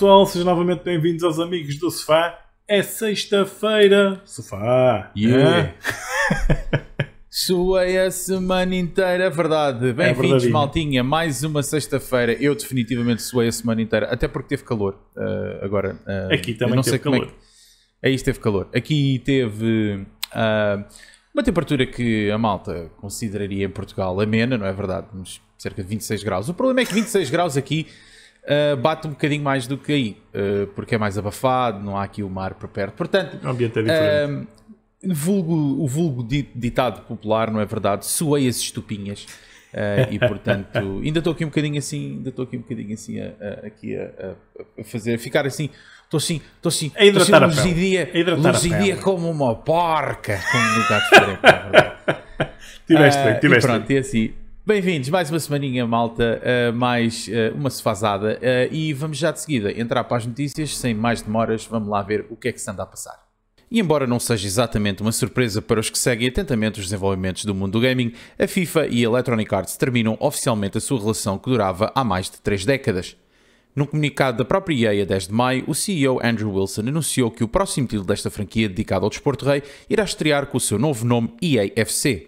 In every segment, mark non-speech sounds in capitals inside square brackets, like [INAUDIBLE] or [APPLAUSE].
pessoal, sejam novamente bem-vindos aos amigos do Sofá. É sexta-feira, Sofá. Yeah. É. [LAUGHS] Suei é a semana inteira, é verdade. É bem-vindos, é maltinha. Mais uma sexta-feira. Eu definitivamente suei a semana inteira, até porque teve calor. Uh, agora, uh, aqui também não teve sei calor. É que... Aí teve calor. Aqui teve. Uh, uma temperatura que a malta consideraria em Portugal amena, não é verdade? Mas cerca de 26 graus. O problema é que 26 graus aqui uh, bate um bocadinho mais do que aí, uh, porque é mais abafado, não há aqui o mar por perto. Portanto, o ambiente é diferente. Uh, vulgo, o vulgo ditado popular, não é verdade? Suei as estupinhas. Uh, e portanto, [LAUGHS] ainda estou aqui um bocadinho assim, ainda estou aqui um bocadinho assim a, a aqui a, a, fazer, a ficar assim, estou assim, estou assim, a hidratar assim, luzidia, a hidratar luzidia como uma porca, como no gato de Tiveste bem, tiveste. pronto, e assim, Bem-vindos, mais uma semaninha, malta, uh, mais uh, uma sefazada uh, eh, e vamos já de seguida entrar para as notícias, sem mais demoras, vamos lá ver o que é que se anda a passar. E embora não seja exatamente uma surpresa para os que seguem atentamente os desenvolvimentos do mundo do gaming, a FIFA e a Electronic Arts terminam oficialmente a sua relação que durava há mais de três décadas. Num comunicado da própria EA a 10 de maio, o CEO Andrew Wilson anunciou que o próximo título desta franquia dedicado ao desporto rei irá estrear com o seu novo nome EAFC.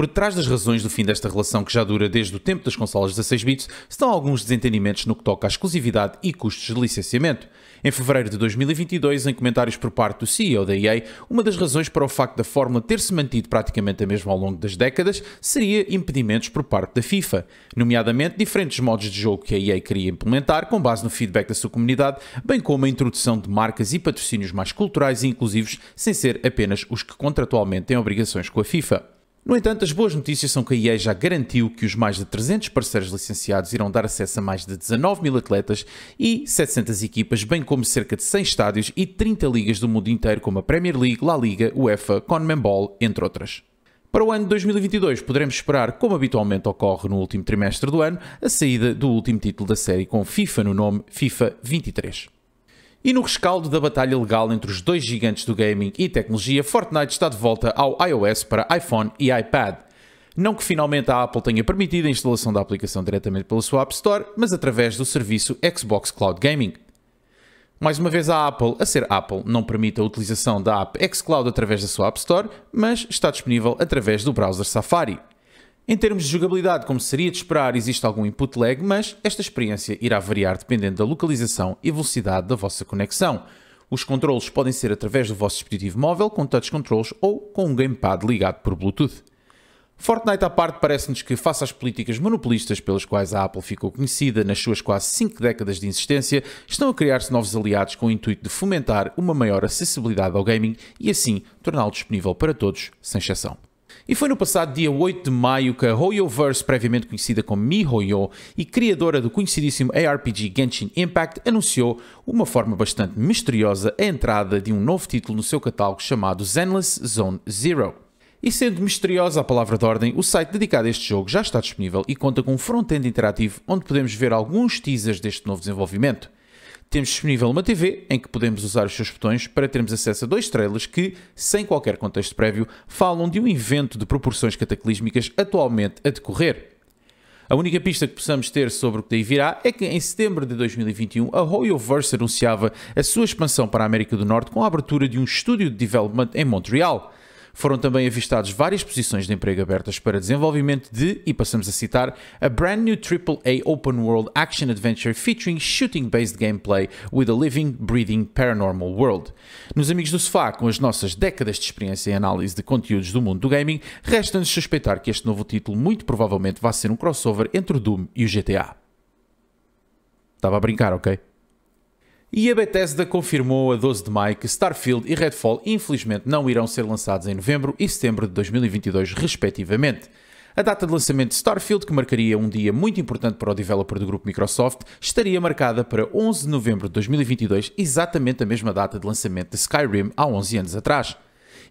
Por trás das razões do fim desta relação, que já dura desde o tempo das consolas 16 bits, estão alguns desentendimentos no que toca à exclusividade e custos de licenciamento. Em fevereiro de 2022, em comentários por parte do CEO da EA, uma das razões para o facto da Fórmula ter se mantido praticamente a mesma ao longo das décadas seria impedimentos por parte da FIFA, nomeadamente diferentes modos de jogo que a EA queria implementar com base no feedback da sua comunidade, bem como a introdução de marcas e patrocínios mais culturais e inclusivos, sem ser apenas os que contratualmente têm obrigações com a FIFA. No entanto, as boas notícias são que a EA já garantiu que os mais de 300 parceiros licenciados irão dar acesso a mais de 19 mil atletas e 700 equipas, bem como cerca de 100 estádios e 30 ligas do mundo inteiro, como a Premier League, La Liga, UEFA, CONMEBOL, entre outras. Para o ano de 2022, poderemos esperar, como habitualmente ocorre no último trimestre do ano, a saída do último título da série com FIFA no nome FIFA 23. E no rescaldo da batalha legal entre os dois gigantes do gaming e tecnologia, Fortnite está de volta ao iOS para iPhone e iPad. Não que finalmente a Apple tenha permitido a instalação da aplicação diretamente pela sua App Store, mas através do serviço Xbox Cloud Gaming. Mais uma vez, a Apple, a ser Apple, não permite a utilização da app xCloud através da sua App Store, mas está disponível através do browser Safari. Em termos de jogabilidade, como seria de esperar, existe algum input lag, mas esta experiência irá variar dependendo da localização e velocidade da vossa conexão. Os controles podem ser através do vosso dispositivo móvel, com touch controls ou com um gamepad ligado por Bluetooth. Fortnite à parte, parece-nos que, face às políticas monopolistas pelas quais a Apple ficou conhecida nas suas quase 5 décadas de existência, estão a criar-se novos aliados com o intuito de fomentar uma maior acessibilidade ao gaming e, assim, torná-lo disponível para todos, sem exceção. E foi no passado dia 8 de maio que a HoYoverse, previamente conhecida como MiHoYo e criadora do conhecidíssimo ARPG Genshin Impact, anunciou uma forma bastante misteriosa a entrada de um novo título no seu catálogo chamado Zenless Zone Zero. E sendo misteriosa a palavra de ordem, o site dedicado a este jogo já está disponível e conta com um front-end interativo onde podemos ver alguns teasers deste novo desenvolvimento temos disponível uma TV em que podemos usar os seus botões para termos acesso a dois trailers que, sem qualquer contexto prévio, falam de um evento de proporções cataclísmicas atualmente a decorrer. A única pista que possamos ter sobre o que daí virá é que em setembro de 2021 a Royalverse anunciava a sua expansão para a América do Norte com a abertura de um estúdio de development em Montreal. Foram também avistados várias posições de emprego abertas para desenvolvimento de, e passamos a citar, a brand new AAA open world action adventure featuring shooting-based gameplay with a living, breathing paranormal world. Nos Amigos do Sofá, com as nossas décadas de experiência em análise de conteúdos do mundo do gaming, resta-nos suspeitar que este novo título muito provavelmente vai ser um crossover entre o Doom e o GTA. Estava a brincar, ok? E a Bethesda confirmou a 12 de maio que Starfield e Redfall infelizmente não irão ser lançados em novembro e setembro de 2022, respectivamente. A data de lançamento de Starfield, que marcaria um dia muito importante para o developer do grupo Microsoft, estaria marcada para 11 de novembro de 2022, exatamente a mesma data de lançamento de Skyrim há 11 anos atrás.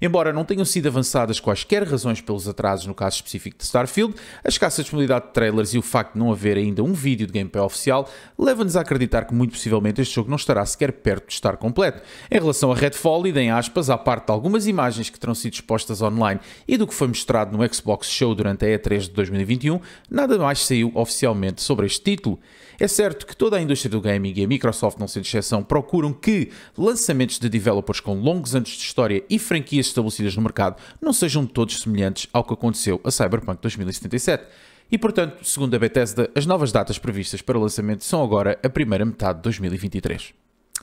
Embora não tenham sido avançadas quaisquer razões pelos atrasos no caso específico de Starfield, a escassa disponibilidade de trailers e o facto de não haver ainda um vídeo de gameplay oficial levam-nos a acreditar que muito possivelmente este jogo não estará sequer perto de estar completo. Em relação a Redfall, e em aspas, à parte de algumas imagens que terão sido expostas online e do que foi mostrado no Xbox Show durante a E3 de 2021, nada mais saiu oficialmente sobre este título. É certo que toda a indústria do gaming e a Microsoft, não sendo exceção, procuram que lançamentos de developers com longos anos de história e franquias estabelecidas no mercado não sejam todos semelhantes ao que aconteceu a Cyberpunk 2077. E portanto, segundo a Bethesda, as novas datas previstas para o lançamento são agora a primeira metade de 2023.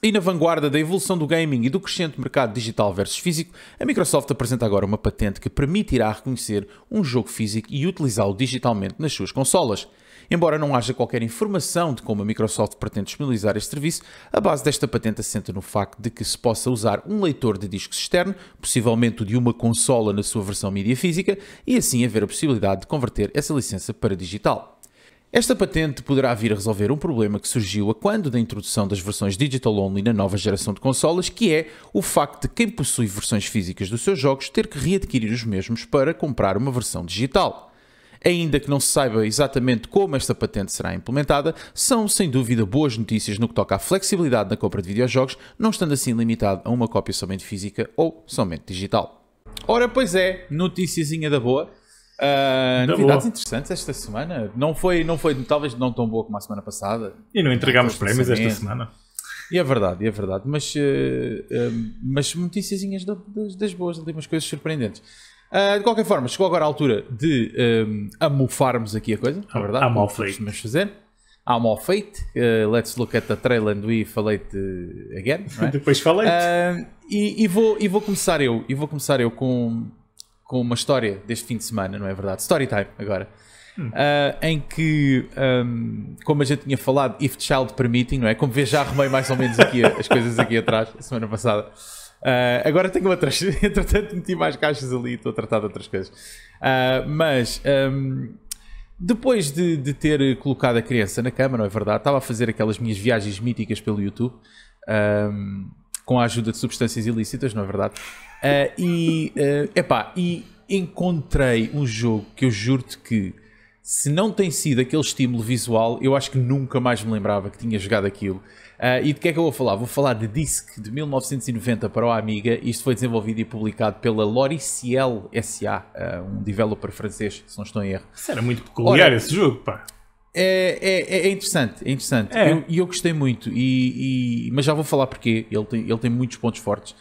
E na vanguarda da evolução do gaming e do crescente mercado digital versus físico, a Microsoft apresenta agora uma patente que permitirá reconhecer um jogo físico e utilizá-lo digitalmente nas suas consolas. Embora não haja qualquer informação de como a Microsoft pretende disponibilizar este serviço, a base desta patente assenta no facto de que se possa usar um leitor de discos externo, possivelmente o de uma consola na sua versão mídia física, e assim haver a possibilidade de converter essa licença para digital. Esta patente poderá vir a resolver um problema que surgiu a quando da introdução das versões digital only na nova geração de consolas, que é o facto de quem possui versões físicas dos seus jogos ter que readquirir os mesmos para comprar uma versão digital. Ainda que não se saiba exatamente como esta patente será implementada, são sem dúvida boas notícias no que toca à flexibilidade na compra de videojogos, não estando assim limitado a uma cópia somente física ou somente digital. Ora, pois é, noticiazinha da boa. Uh, da novidades boa. interessantes esta semana. Não foi, não foi, talvez não tão boa como a semana passada. E não entregámos prémios esta semana. E é verdade, é verdade. Mas, uh, uh, mas noticiazinhas das, das boas, ali umas coisas surpreendentes. Uh, de qualquer forma, chegou agora a altura de um, amofarmos aqui a coisa, na é verdade. I'm all fate. fazer. I'm all fate. Uh, let's look at the trailer and we falei-te eh, again. Right? É? [LAUGHS] Depois falei uh, ah, e, e, vou, e vou começar eu, e vou começar eu com, com uma história deste fim de semana, não é verdade? Story time agora. Hum. Ah, em que, um, como a gente tinha falado, If Child Permitting, não é? Como vês, já arrumei mais ou menos aqui as coisas aqui atrás, a semana passada. Uh, agora tenho outras. [LAUGHS] Entretanto, meti mais caixas ali e estou a tratar de outras coisas. Uh, mas. Um, depois de, de, ter colocado a criança na cama, não é verdade? Estava a fazer aquelas minhas viagens míticas pelo YouTube um, com a ajuda de substâncias ilícitas, não é verdade? Uh, e, uh, epá, e encontrei um jogo que eu juro-te que se não tem sido aquele estímulo visual, eu acho que nunca mais me lembrava que tinha jogado aquilo. Uh, e de que é que eu vou falar? Vou falar de Disc de 1990 para o Amiga. Isto foi desenvolvido e publicado pela Loriciel SA, uh, ah, um developer francês, se não estou em erro. Isso era muito peculiar Ora, esse jogo, pá. É, é, é, é interessante, é interessante. E é. eu, eu, gostei muito, e, e, mas já vou falar porque ele tem, ele tem muitos pontos fortes.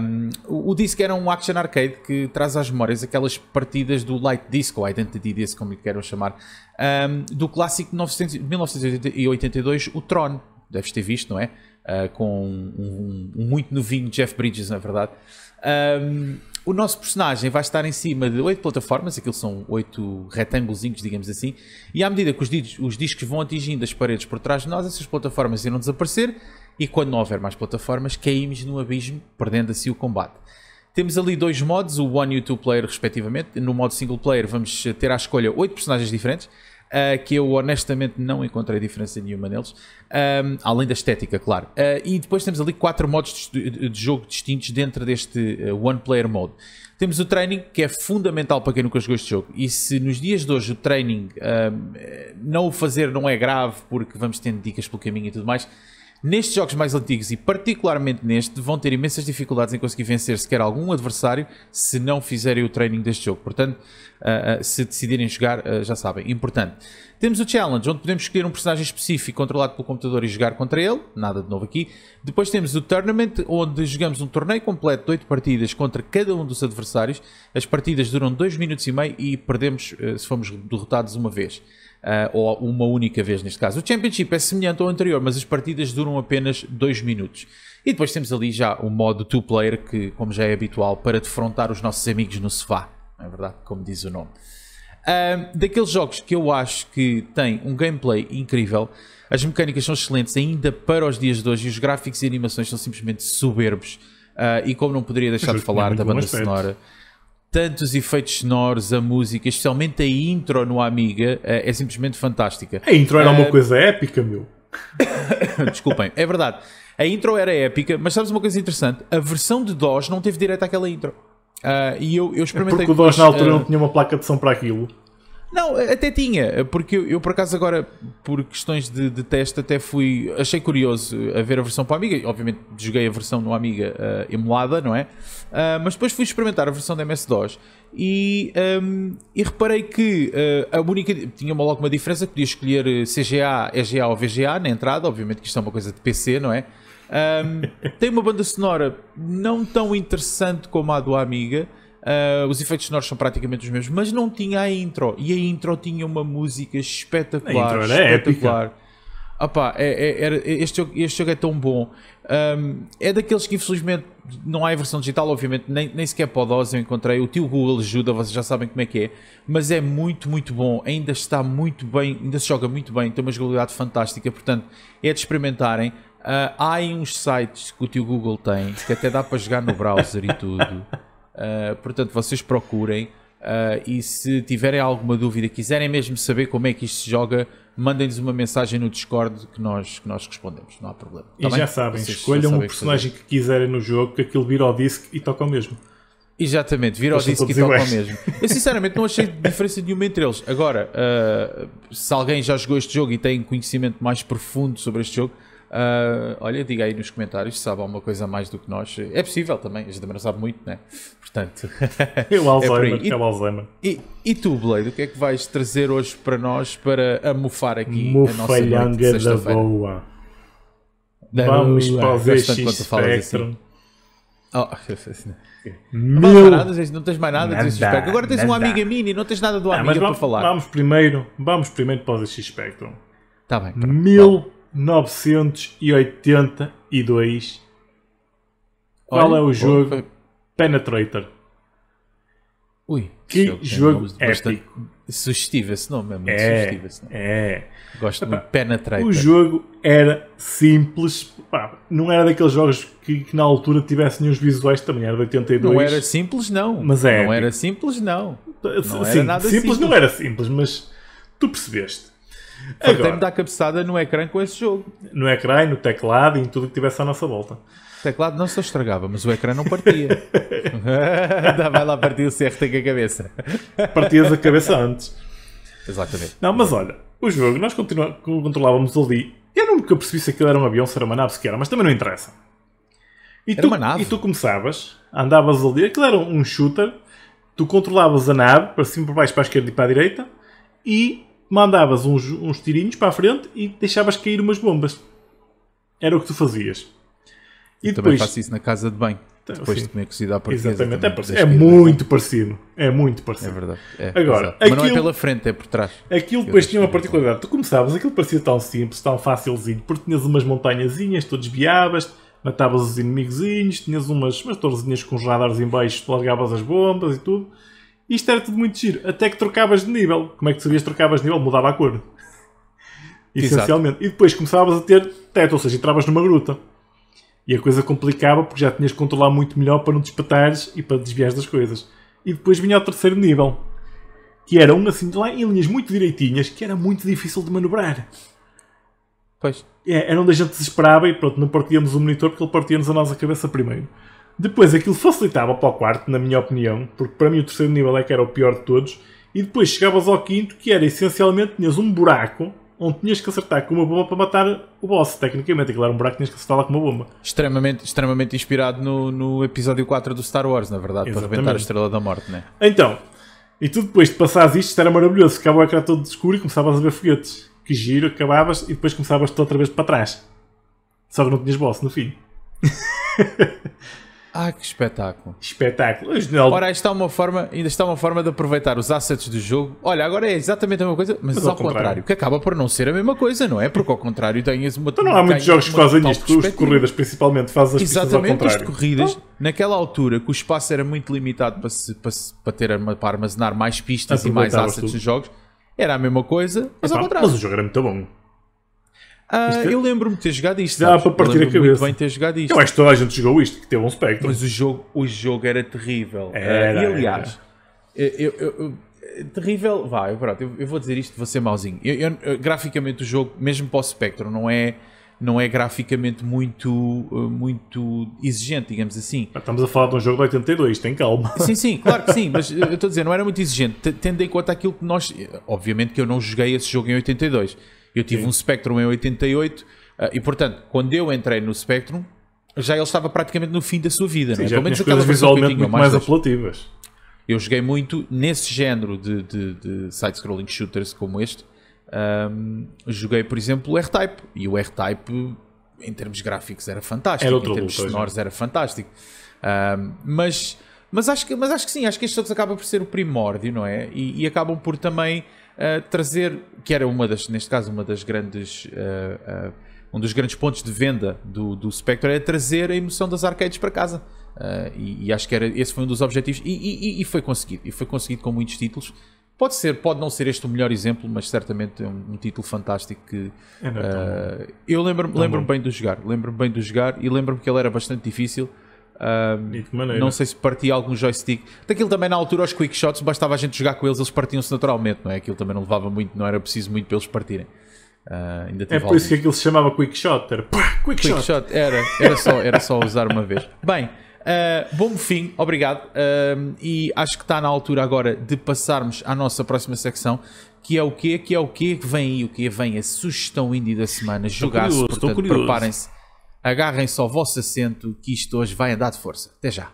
Um, o, o Disc era um action arcade que traz às memórias aquelas partidas do Light Disc, ou Identity Disc, como lhe queiram chamar, um, do clássico de 1982, o Tron deves ter visto, não é? Uh, com um, um, um, muito novinho Jeff Bridges, na verdade. Um, o nosso personagem vai estar em cima de oito plataformas, aquilo são oito retângulos, digamos assim, e à medida que os, os discos vão atingindo as paredes por trás de nós, essas plataformas irão desaparecer e quando não houver mais plataformas, caímos num abismo, perdendo assim o combate. Temos ali dois modos, o One e o Two Player, respectivamente. No modo Single Player, vamos ter à escolha oito personagens diferentes uh, que eu honestamente não encontrei diferença nenhuma neles, um, ah, além da estética, claro. Uh, e depois temos ali quatro modos de, de, jogo distintos dentro deste uh, One Player Mode. Temos o training, que é fundamental para quem nunca jogou este jogo. E se nos dias de hoje o training um, não o fazer não é grave, porque vamos tendo dicas pelo caminho e tudo mais, Nestes jogos mais antigos e particularmente neste, vão ter imensas dificuldades em conseguir vencer sequer algum adversário se não fizerem o training deste jogo. Portanto, uh, uh, se decidirem jogar, uh, já sabem. Importante. Temos o Challenge, onde podemos escolher um personagem específico controlado pelo computador e jogar contra ele. Nada de novo aqui. Depois temos o Tournament, onde jogamos um torneio completo de 8 partidas contra cada um dos adversários. As partidas duram 2 minutos e meio e perdemos se fomos derrotados uma vez uh, ou uma única vez neste caso. O Championship é semelhante ao anterior, mas as partidas duram apenas 2 minutos. E depois temos ali já o modo two player que, como já é habitual, para defrontar os nossos amigos no sofá, não é verdade? Como diz o nome. Uh, daqueles jogos que eu acho que têm um gameplay incrível, as mecânicas são excelentes ainda para os dias de hoje e os gráficos e animações são simplesmente soberbos. Uh, e como não poderia deixar de falar é da banda sonora, tantos efeitos sonoros, a música, especialmente a intro no Amiga, eh, é simplesmente fantástica. A intro era uh... uma eh, coisa épica, meu. [LAUGHS] Desculpem, é verdade. A intro era épica, mas sabes uma coisa interessante? A versão de DOS não teve direito àquela intro. Uh, e eu, eu experimentei. É porque o DOS na altura uh... não tinha uma placa de som para aquilo. Não, até tinha, porque eu, eu por acaso agora, por questões de, de, teste, até fui. Achei curioso a ver a versão para a Amiga. Obviamente joguei a versão no Amiga uh, emulada, não é? Uh, mas depois fui experimentar a versão da MS-DOS e, um, ehm, e reparei que uh, a única. Tinha uma, logo uma diferença, podia escolher CGA, EGA ou VGA na entrada. Obviamente que isto é uma coisa de PC, não é? Um, ehm, tem uma banda sonora não tão interessante como a do Amiga. Uh, os efeitos sonoros são praticamente os mesmos, mas não tinha a intro. E a intro tinha uma música espetacular. A espetacular. Épica. Opa, é, é, este, jogo, este jogo é tão bom. Um, é daqueles que infelizmente não há em versão digital, obviamente, nem, nem sequer Podos eu encontrei. O tio Google ajuda, vocês já sabem como é que é. Mas é muito, muito bom. Ainda está muito bem, ainda se joga muito bem, tem uma jogabilidade fantástica. Portanto, é de experimentarem. Uh, há uns sites que o tio Google tem que até dá para jogar no browser e tudo. [LAUGHS] Ah, portanto, vocês procurem. Uh, e se tiverem alguma dúvida, quiserem mesmo saber como é que isto se joga, mandem-nos uma mensagem no Discord que nós, que nós respondemos, não há problema. Tá e bem? já sabem, Vocês escolham já sabem o personagem que, que, quiserem no jogo, que aquilo vira ao disco e toca o mesmo. Exatamente, vira ao disco e toca o mesmo. Eu sinceramente não achei diferença nenhuma entre eles. Agora, uh, se alguém já jogou este jogo e tem conhecimento mais profundo sobre este jogo, Uh, olha, diga aí nos comentários se sabe alguma coisa mais do que nós. É possível também, a gente também não sabe muito, né? Portanto, [LAUGHS] é o é Alzheimer. É, e, é o Alzheimer. E, e, tu, Blade, o que é que vais trazer hoje para nós para amofar aqui Mufalhanga a nossa da boa. Da Vamos boa. É para o VX assim. Spectrum. Oh. [LAUGHS] Meu... Paradas, não tens mais nada do X-Spectrum. Agora tens nada. um Amiga Mini, não tens nada do ah, Amiga não, vamos, para falar. Vamos primeiro, vamos primeiro para o X-Spectrum. Tá, tá bem. mil. 1982. Qual Olha, é o jogo foi... Penetrator? Ui, que jogo, jogo é épico. Sugestivo esse nome, é muito é, sugestivo esse nome. É. Gosto Epá, Penetrator. O jogo era simples, pá, não era daqueles jogos que, que, na altura tivessem os visuais também, era de 82. Não era simples não. Mas é Não era simples não. não Sim, era nada simples, simples não era simples, mas tu percebeste. Agora, Até me dar cabeçada no ecrã com esse jogo. No ecrã, no teclado e em tudo que tivesse à nossa volta. O teclado não se estragava, mas o ecrã não partia. Dava lá partir o CRT com a cabeça. Partias a cabeça antes. Exatamente. Não, mas olha, o jogo, nós controlávamos ali. Eu nunca percebi se aquilo era um avião, se era uma nave sequer, mas também não interessa. E era tu, uma nave. E tu começavas, andavas ali, aquilo era um shooter, tu controlavas a nave, para cima, para baixo, para a esquerda e para a direita, e mandavas uns, uns tirinhos para a frente e deixavas cair umas bombas. Era o que tu fazias. E eu depois, também faço isso na casa de banho. Então, depois sim. de comer cozida à portuguesa. Exatamente, é, é muito parecido. É muito é parecido. É verdade. É, Agora, Mas não é pela frente, é por trás. Aquilo depois tinha uma então. particularidade. Tu começavas, aquilo parecia tão simples, tão facilzinho, porque tinhas umas montanhazinhas, tu desviavas, matavas os inimigozinhos, tinhas umas, umas torrezinhas com os radares em baixo, largavas as bombas e tudo. Isto era tudo muito giro, até que trocavas de nível. Como é que sabias sabias trocavas de nível? Mudava a cor. Essencialmente. Exato. E depois começavas a ter teto, ou seja, entravas numa gruta. E a coisa complicava porque já tinhas que controlar muito melhor para não te espetares e para desviar das coisas. E depois vinha o terceiro nível, que era um assim lá em linhas muito direitinhas, que era muito difícil de manobrar. Pois. É, era onde a gente se esperava e pronto, não partíamos o monitor porque ele partia-nos a nossa cabeça primeiro. Depois aquilo facilitava para o quarto, na minha opinião, porque para mim o terceiro nível é que era o pior de todos. E depois chegavas ao quinto, que era essencialmente tinhas um buraco onde tinhas que acertar com uma bomba para matar o boss. Tecnicamente, aquilo era um buraco que tinhas que acertar lá com uma bomba. Extremamente, extremamente inspirado no, no episódio 4 do Star Wars, na verdade, Exatamente. para arrebentar a Estrela da Morte, né? Então, e tu depois de passares isto, isto era maravilhoso, ficava o ecrã todo escuro e começavas a ver foguetes. Que giro, acabavas e depois começavas tu outra vez para trás. Só que não tinhas boss no fim. [LAUGHS] Ah, que espetáculo. Espetáculo. Original. Ora, está uma forma, ainda está uma forma de aproveitar os assets do jogo. Olha, agora é exatamente a mesma coisa, mas, mas ao, contrário. contrário. que acaba por não ser a mesma coisa, não é? Porque ao contrário tens uma Então não há muitos jogos que fazem isto, os de corridas principalmente fazem as Exatamente, as corridas, então, naquela altura que o espaço era muito limitado para, se, para, se, para ter, para armazenar mais pistas e mais assets tudo. nos jogos, era a mesma coisa, mas, ao contrário. Mas o jogo era muito bom. Uh, Eu lembro-me de ter jogado isto. Dá para partir a cabeça. muito bem ter jogado isto. Eu acho que toda a gente jogou isto, que teve um Spectrum. Mas o jogo, o jogo era terrível. Ah, era, uh, e aliás, era. Eu, eu, eu terrível. Vai, pronto, eu, eu, vou dizer isto, vou ser mauzinho. Eu, eu, graficamente o jogo, mesmo para o Spectrum, não é, não é graficamente muito, ah, muito exigente, digamos assim. Estamos a falar de um jogo de 82, tem calma. Sim, sim, claro que sim, mas [LAUGHS] eh, eu estou a dizer, não era muito exigente, tendo em conta aquilo que nós. Obviamente que eu não joguei esse jogo em 82. Eu tive Sim. um Spectrum em 88 ah, e, portanto, quando eu entrei no Spectrum, já ele estava praticamente no fim da sua vida, Sim, não é? Já Pelo menos coisas visualmente muito mais, apelativas. Eu joguei muito nesse género de, de, de side-scrolling shooters como este. Um, joguei, por exemplo, o R-Type. E o R-Type, em termos gráficos, era fantástico. Era outro em termos sonoros, era fantástico. Um, mas, mas, acho que, mas acho que sim, acho que estes outros acabam por ser o primórdio, não é? E, e acabam por também trazer, que era uma das, neste caso, uma das grandes. Uh, um dos grandes pontos de venda do, do Spectre era é trazer a emoção das arcades para casa. Eh, e, e, acho que era, esse foi um dos objetivos. E, e, e foi conseguido. E foi conseguido com muitos títulos. Pode ser, pode não ser este o melhor exemplo, mas certamente é um, um título fantástico que é uh, eu lembro-me lembro bem de jogar, lembro-me bem de jogar e lembro-me que ele era bastante difícil um, não sei se partia algum joystick. Daquilo também na altura, os quick shots, bastava a gente jogar com eles, eles partiam-se naturalmente, não é? Aquilo também não levava muito, não era preciso muito para eles partirem. Uh, ainda é por alguns. isso que aquilo se chamava quick shot. Era pá, quick, quick shot. shot. Era, era, só, era só usar uma vez. Bem, uh, bom fim, obrigado. Uh, e acho que está na altura agora de passarmos à nossa próxima secção. Que é o quê? Que é o quê? Vem aí o quê? Vem a sugestão indie da semana. jogar portanto, preparem-se Agarrem só o vosso assento que isto hoje vai andar de força. Até já!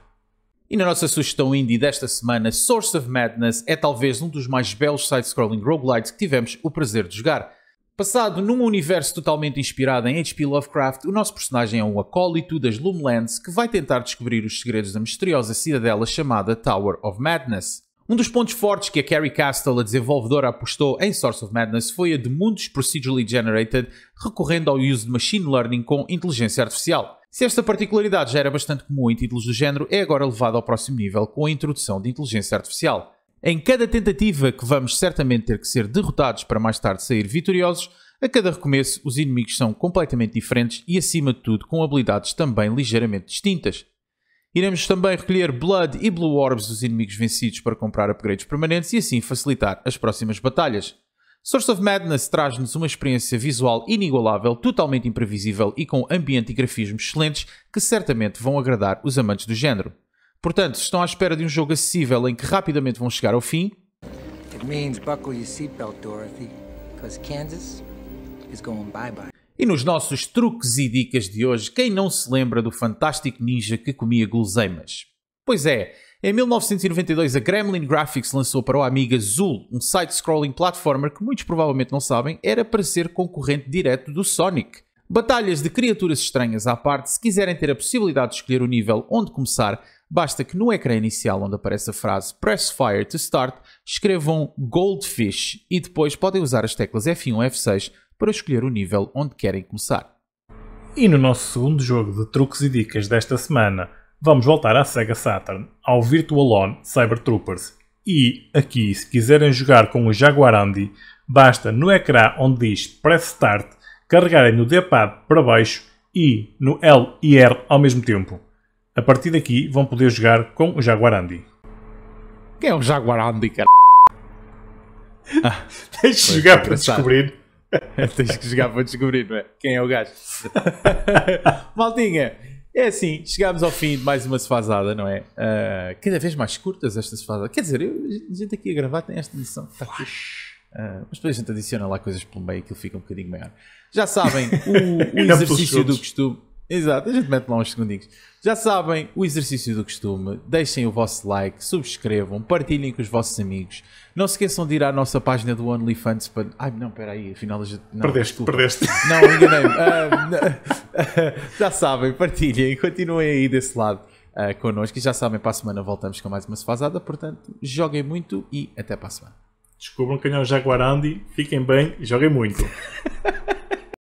E na nossa sugestão indie desta semana, Source of Madness é talvez um dos mais belos side-scrolling roguelites que tivemos o prazer de jogar. Passado num universo totalmente inspirado em H.P. Lovecraft, o nosso personagem é um acólito das Loomlands que vai tentar descobrir os segredos da misteriosa cidadela chamada Tower of Madness. Um dos pontos fortes que a Carrie Castle, a desenvolvedora, apostou em Source of Madness foi a de mundos procedurally generated, recorrendo ao uso de machine learning com inteligência artificial. Se esta particularidade já era bastante comum em títulos do género, é agora levada ao próximo nível com a introdução de inteligência artificial. Em cada tentativa que vamos certamente ter que ser derrotados para mais tarde sair vitoriosos, a cada recomeço os inimigos são completamente diferentes e, acima de tudo, com habilidades também ligeiramente distintas. Iremos também recolher Blood e Blue Orbs dos inimigos vencidos para comprar upgrades permanentes e assim facilitar as próximas batalhas. Source of Madness traz-nos uma experiência visual inigualável, totalmente imprevisível e com ambiente e grafismos excelentes que certamente vão agradar os amantes do género. Portanto, se estão à espera de um jogo acessível em que rapidamente vão chegar ao fim. It means buckle your seatbelt, Dorothy, because Kansas is going bye-bye. E nos nossos truques e dicas de hoje, quem não se lembra do fantástico ninja que comia guloseimas? Pois é, em 1992 a Gremlin Graphics lançou para o Amiga Zool um side-scrolling platformer que muitos provavelmente não sabem era para ser concorrente direto do Sonic. Batalhas de criaturas estranhas à parte, se quiserem ter a possibilidade de escolher o nível onde começar, basta que no ecrã inicial onde aparece a frase Press Fire to Start escrevam Goldfish e depois podem usar as teclas F1 F6 para escolher o nível onde querem começar. E no nosso segundo jogo de truques e dicas desta semana, vamos voltar à Sega Saturn, ao Virtual On Cyber Troopers. E aqui, se quiserem jogar com o Jaguar Andy basta no ecrã onde diz Press Start carregarem no D-pad para baixo e no L e R ao mesmo tempo. A partir daqui vão poder jogar com o Jaguar Andy. Quem é o Andy, cara? Ah, [LAUGHS] Deixa jogar para é descobrir. [LAUGHS] Tens que jogar para descobrir, não é? Quem é o gajo? [LAUGHS] Maldinha, é assim, chegámos ao fim de mais uma sefazada, não é? Uh, cada vez mais curtas esta sefazada. Quer dizer, eu, a gente aqui a gravar tem esta edição aqui. Uh, mas depois a gente adiciona lá coisas pelo meio, aquilo fica um bocadinho maior. Já sabem, o, o [LAUGHS] exercício do costume. Exato, a gente mete lá uns segundinhos. Já sabem, o exercício do costume. Deixem o vosso like, subscrevam, partilhem com os vossos amigos. Não se esqueçam de ir à nossa página do OnlyFans para. Ai, não, peraí, afinal. Não, perdeste, desculpa. perdeste. Não, enganei-me. Uh, [LAUGHS] já sabem, partilhem, continuem aí desse lado uh, connosco. E já sabem, para a semana voltamos com mais uma sefazada. Portanto, joguem muito e até para a semana. Descubram quem é o Jaguarandi, fiquem bem e joguem muito. [LAUGHS]